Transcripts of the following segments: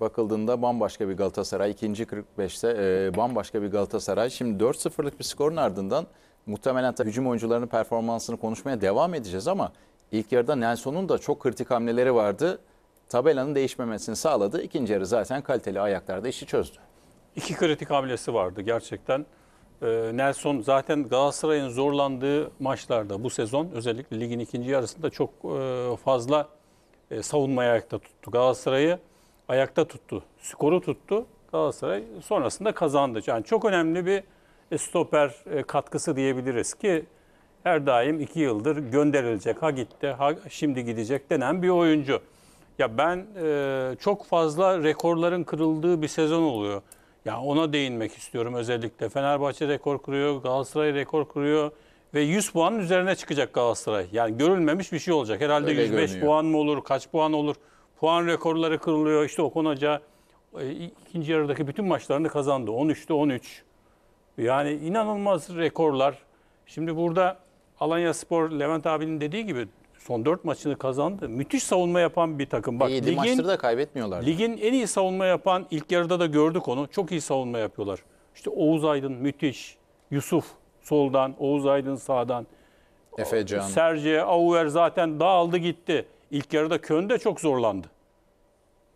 bakıldığında bambaşka bir Galatasaray. ikinci 45'te e, bambaşka bir Galatasaray. Şimdi 4-0'lık bir skorun ardından muhtemelen hücum oyuncularının performansını konuşmaya devam edeceğiz ama ilk yarıda Nelson'un da çok kritik hamleleri vardı. Tabelanın değişmemesini sağladı. İkinci yarı zaten kaliteli ayaklarda işi çözdü. İki kritik hamlesi vardı gerçekten. E, Nelson zaten Galatasaray'ın zorlandığı maçlarda bu sezon özellikle ligin ikinci yarısında çok e, fazla e, savunmaya ayakta tuttu Galatasaray'ı ayakta tuttu. Skoru tuttu. Galatasaray sonrasında kazandı. Yani çok önemli bir e, stoper e, katkısı diyebiliriz ki her daim iki yıldır gönderilecek. Ha gitti, ha şimdi gidecek denen bir oyuncu. Ya ben e, çok fazla rekorların kırıldığı bir sezon oluyor. Ya ona değinmek istiyorum özellikle. Fenerbahçe rekor kuruyor, Galatasaray rekor kuruyor ve 100 puanın üzerine çıkacak Galatasaray. Yani görülmemiş bir şey olacak. Herhalde Öyle 105 görünüyor. puan mı olur, kaç puan olur? Puan rekorları kırılıyor. İşte Okan Hoca e, ikinci yarıdaki bütün maçlarını kazandı. 13'te 13. Yani inanılmaz rekorlar. Şimdi burada Alanya Spor Levent abinin dediği gibi son 4 maçını kazandı. Müthiş savunma yapan bir takım. Bak, 7 ligin, maçları da kaybetmiyorlar. Ligin en iyi savunma yapan ilk yarıda da gördük onu. Çok iyi savunma yapıyorlar. İşte Oğuz Aydın müthiş. Yusuf soldan, Oğuz Aydın sağdan. Efe Can. Serce, Auer zaten dağıldı gitti. İlk yarıda Köln de çok zorlandı.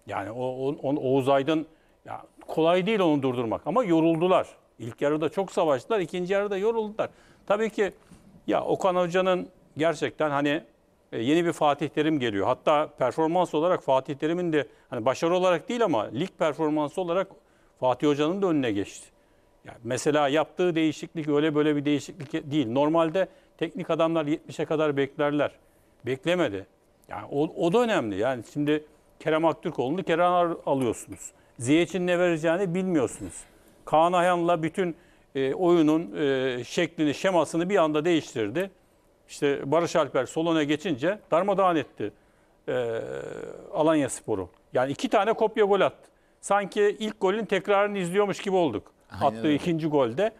Yani o, o, o Oğuz Aydın ya kolay değil onu durdurmak ama yoruldular. İlk yarıda çok savaştılar, ikinci yarıda yoruldular. Tabii ki ya Okan Hoca'nın gerçekten hani e, yeni bir Fatih Terim geliyor. Hatta performans olarak Fatih Terim'in de hani başarı olarak değil ama lig performansı olarak Fatih Hoca'nın da önüne geçti. Yani mesela yaptığı değişiklik öyle böyle bir değişiklik değil. Normalde teknik adamlar 70'e kadar beklerler. Beklemedi. Yani o, o da önemli. Yani şimdi Kerem Aktürkoğlu'nu Kerem alıyorsunuz. Ziyeç'in ne vereceğini bilmiyorsunuz. Kaan Ayhan'la bütün e, oyunun e, şeklini, şemasını bir anda değiştirdi. İşte Barış Alper Solon'a geçince darmadağın etti e, Alanya Sporu. Yani iki tane kopya gol attı. Sanki ilk golün tekrarını izliyormuş gibi olduk. Aynen Attığı ikinci golde.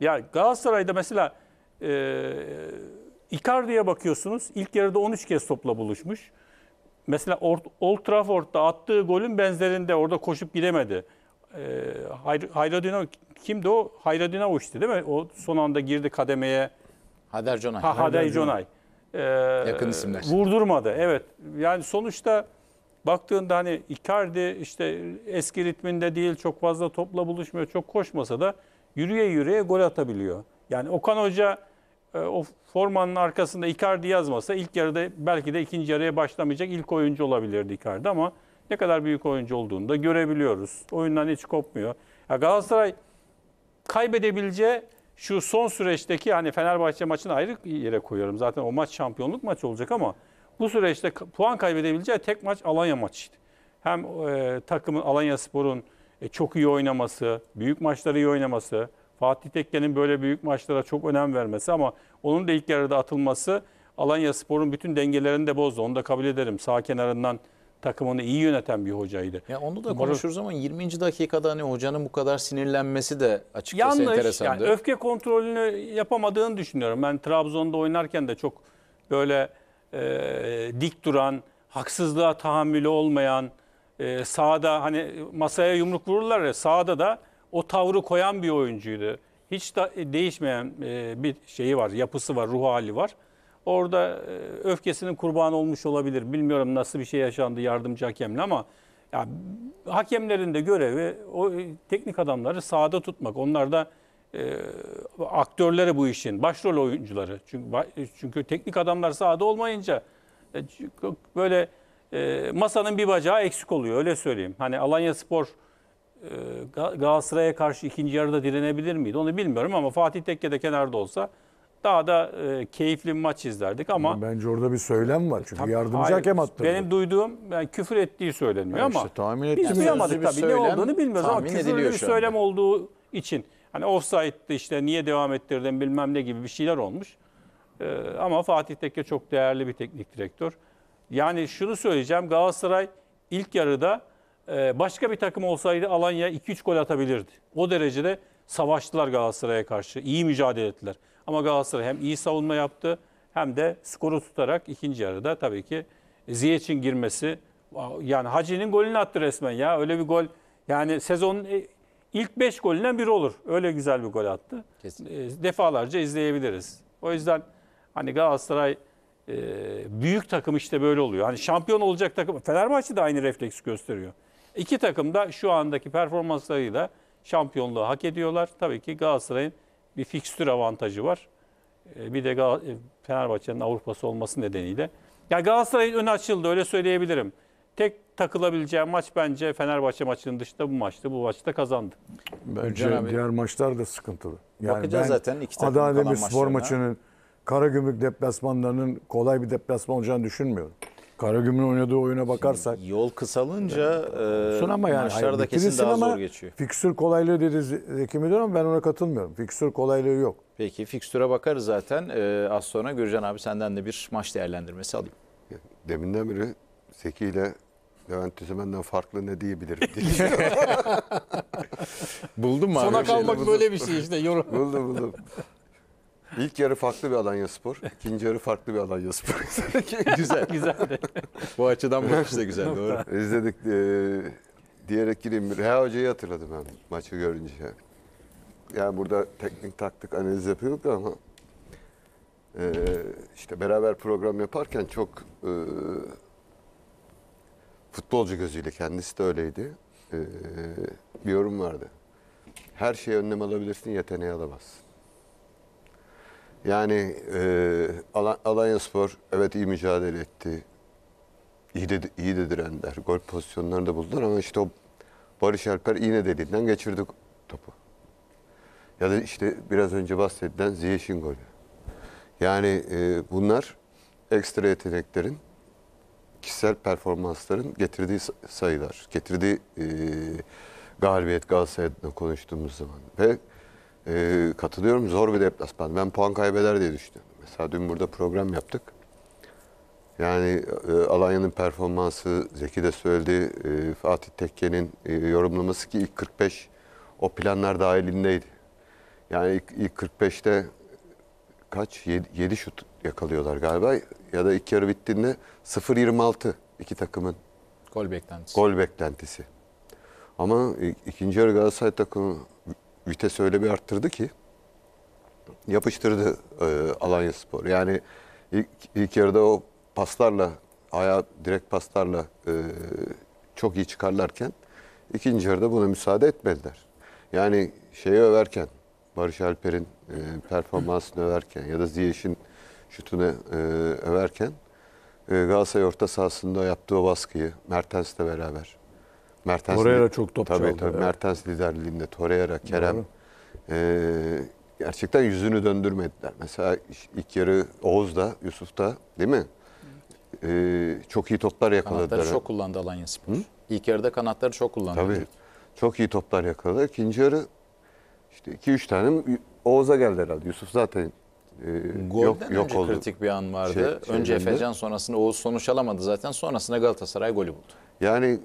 Ya Galatasaray'da mesela e, Icardi'ye bakıyorsunuz. İlk yarıda 13 kez topla buluşmuş. Mesela Old Trafford'da attığı golün benzerinde orada koşup giremedi. Ee, Hayra Dinamo kimdi o? Hayra Dinamoviç'ti değil mi? O son anda girdi kademeye. Hader Jonay. Ha, Hader Jonay. Ee, Yakın isimler. Vurdurmadı. Evet. Yani sonuçta baktığında hani Icardi işte eski ritminde değil çok fazla topla buluşmuyor çok koşmasa da yürüye yürüye gol atabiliyor. Yani Okan Hoca e, o formanın arkasında Icardi yazmasa ilk yarıda belki de ikinci yarıya başlamayacak ilk oyuncu olabilirdi Icardi ama ne kadar büyük oyuncu olduğunu da görebiliyoruz. Oyundan hiç kopmuyor. Ya Galatasaray kaybedebileceği şu son süreçteki hani Fenerbahçe maçını ayrı yere koyuyorum. Zaten o maç şampiyonluk maçı olacak ama bu süreçte puan kaybedebileceği tek maç Alanya maçıydı. Hem e, takımın Alanya Spor'un e, çok iyi oynaması, büyük maçları iyi oynaması, Fatih Tekke'nin böyle büyük maçlara çok önem vermesi ama onun da ilk yarıda atılması Alanya Spor'un bütün dengelerini de bozdu. Onu da kabul ederim. Sağ kenarından takımını iyi yöneten bir hocaydı. Ya onu da konuşuruz ama 20. dakikada hani hocanın bu kadar sinirlenmesi de açıkçası Yanlış, enteresandı. Yani öfke kontrolünü yapamadığını düşünüyorum. Ben Trabzon'da oynarken de çok böyle e, dik duran, haksızlığa tahammülü olmayan, e, sahada hani masaya yumruk vururlar ya sağda da o tavrı koyan bir oyuncuydu. Hiç de değişmeyen e, bir şeyi var, yapısı var, ruh hali var. Orada e, öfkesinin kurbanı olmuş olabilir. Bilmiyorum nasıl bir şey yaşandı yardımcı hakemle ama ya, hakemlerin de görevi o e, teknik adamları sahada tutmak. Onlar da e, aktörleri bu işin, başrol oyuncuları. Çünkü çünkü teknik adamlar sahada olmayınca böyle e, masanın bir bacağı eksik oluyor öyle söyleyeyim. Hani Alanya Spor Galatasaray'a karşı ikinci yarıda direnebilir miydi onu bilmiyorum ama Fatih Tekke de kenarda olsa daha da e, keyifli bir maç izlerdik ama Ama Bence orada bir söylem var. Çünkü e, Tabii, yardımcı hayır, hakem attırdı. benim duyduğum yani küfür ettiği söyleniyor Ha ama işte tahmin biz ettiğimiz duyamadık bir tabii söylem, ne olduğunu bilmiyoruz ama tahmin küfürlü ediliyor bir şu anda. söylem olduğu için hani offside'dı işte niye devam ettirdin bilmem ne gibi bir şeyler olmuş. Ee, ama Fatih Tekke çok değerli bir teknik direktör. Yani şunu söyleyeceğim Galatasaray ilk yarıda ee, başka bir takım olsaydı Alanya 2-3 gol atabilirdi. O derecede savaştılar Galatasaray'a karşı. İyi mücadele ettiler. Ama Galatasaray hem iyi savunma yaptı hem de skoru tutarak ikinci yarıda tabii ki Ziyech'in girmesi yani Hacı'nin golünü attı resmen ya. Öyle bir gol yani sezonun e, ilk 5 golünden biri olur. Öyle güzel bir gol attı. Kesin. E, defalarca izleyebiliriz. O yüzden hani Galatasaray e, büyük takım işte böyle oluyor. Hani şampiyon olacak takım. Fenerbahçe de aynı refleks gösteriyor. İki takım da şu andaki performanslarıyla şampiyonluğu hak ediyorlar. Tabii ki Galatasaray'ın bir fikstür avantajı var. Ee, bir de e, Fenerbahçe'nin Avrupa'sı olması nedeniyle. Ya yani Galatasaray'ın önü açıldı öyle söyleyebilirim. Tek takılabileceği maç bence Fenerbahçe maçının dışında bu maçtı. Bu maçta kazandı. Bence Can abi, diğer maçlar da sıkıntılı. Yani Bakacağız zaten iki takım Adana Demirspor maçının Karagümrük deplasmanlarının kolay bir deplasman olacağını düşünmüyorum. Karagümrük'ün oynadığı oyuna bakarsak. Yol kısalınca e, ama yani, maçlar da kesin daha ama zor geçiyor. Fiksür kolaylığı dedi Zeki Müdür ama ben ona katılmıyorum. Fiksür kolaylığı yok. Peki fikstüre bakarız zaten. E, az sonra Gürcan abi senden de bir maç değerlendirmesi alayım. Deminden beri Zeki ile Levent benden farklı ne diyebilirim diye. Buldum mu Sona şey kalmak böyle bir şey işte yorum. buldum buldum. İlk yarı farklı bir Alanya Spor. ikinci yarı farklı bir Alanya Spor. güzel. Güzeldi. Bu açıdan bakış da güzel doğru. İzledik e, diyerek gireyim. Reha Hoca'yı hatırladım ben maçı görünce. Yani burada teknik taktik analiz yapıyorduk ama e, işte beraber program yaparken çok e, futbolcu gözüyle kendisi de öyleydi. E, bir yorum vardı. Her şeyi önlem alabilirsin, yeteneği alamazsın. Yani e, Alanya Spor evet iyi mücadele etti. İyi de, iyi de direndiler. Gol pozisyonlarını da buldular ama işte o Barış Alper iğne deliğinden geçirdik topu. Ya da işte biraz önce bahsedilen Ziyech'in golü. Yani e, bunlar ekstra yeteneklerin, kişisel performansların getirdiği sayılar, getirdiği e, galibiyet Galatasaray'dan konuştuğumuz zaman. Ve ee, katılıyorum zor bir deplasman. Ben puan kaybeder diye düşünüyorum. Mesela dün burada program yaptık. Yani e, Alanya'nın performansı, Zeki de söyledi, e, Fatih Tekke'nin e, yorumlaması ki ilk 45 o planlar dahilindeydi. Yani ilk, ilk 45'te kaç? 7, 7 şut yakalıyorlar galiba ya da ilk yarı bittiğinde 0-26 iki takımın gol beklentisi. Gol beklentisi. Ama ikinci yarı Galatasaray takımı vites öyle bir arttırdı ki yapıştırdı e, Alanya Spor. Yani ilk, ilk yarıda o paslarla, aya direkt paslarla e, çok iyi çıkarlarken ikinci yarıda buna müsaade etmediler. Yani şeyi överken, Barış Alper'in e, performansını överken ya da Ziyech'in şutunu e, överken e, Galatasaray orta sahasında yaptığı baskıyı Mertens'le beraber Mertens Torreira çok top tabii, çaldı. Tabii, Mertens liderliğinde Torreira, Kerem e, gerçekten yüzünü döndürmediler. Mesela ilk yarı Oğuz da, Yusuf da değil mi? E, çok iyi toplar yakaladılar. Kanatları çok kullandı Alanya Spor. İlk yarıda kanatları çok kullandı. Tabii. Çok iyi toplar yakaladılar. İkinci yarı işte iki üç tane Oğuz'a geldi herhalde. Yusuf zaten e, Golden yok, yok önce oldu. kritik bir an vardı. Şey, önce Efecan sonrasında Oğuz sonuç alamadı zaten. Sonrasında Galatasaray golü buldu. Yani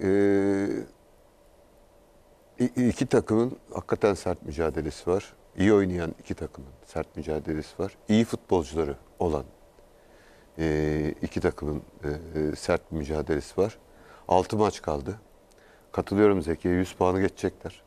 e, iki takımın hakikaten sert mücadelesi var. İyi oynayan iki takımın sert mücadelesi var. İyi futbolcuları olan e, iki takımın e, e sert mücadelesi var. Altı maç kaldı. Katılıyorum Zeki'ye 100 puanı geçecekler.